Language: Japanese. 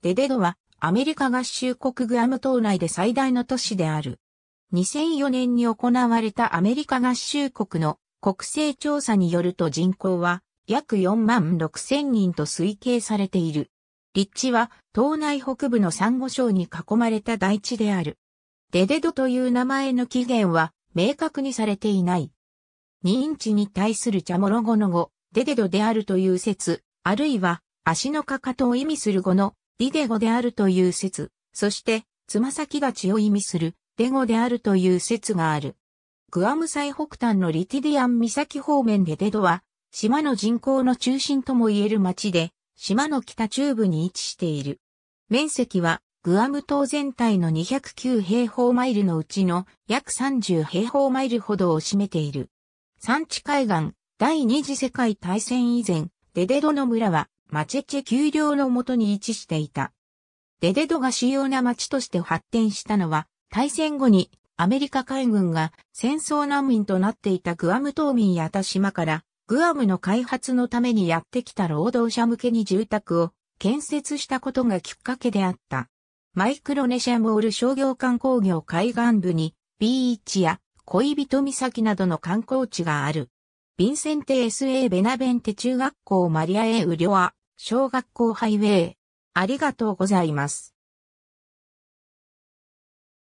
デデドはアメリカ合衆国グアム島内で最大の都市である。2004年に行われたアメリカ合衆国の国勢調査によると人口は約4万6千人と推計されている。立地は島内北部のサンゴ礁に囲まれた大地である。デデドという名前の起源は明確にされていない。認知に対するチャモロ語の語、デデドであるという説、あるいは足のかかとを意味する語のディデゴであるという説、そして、つま先立ちを意味する、デゴであるという説がある。グアム最北端のリティディアン岬方面でデドは、島の人口の中心とも言える町で、島の北中部に位置している。面積は、グアム島全体の209平方マイルのうちの約30平方マイルほどを占めている。産地海岸、第二次世界大戦以前、デデドの村はマチェチェ丘陵のもとに位置していた。デデドが主要な町として発展したのは、大戦後にアメリカ海軍が戦争難民となっていたグアム島民や他島からグアムの開発のためにやってきた労働者向けに住宅を建設したことがきっかけであった。マイクロネシアモール商業観光業海岸部にビーチや恋人岬などの観光地がある。ヴィンセンテ SA ベナベンテ中学校マリアエウリョア小学校ハイウェイ。ありがとうございます。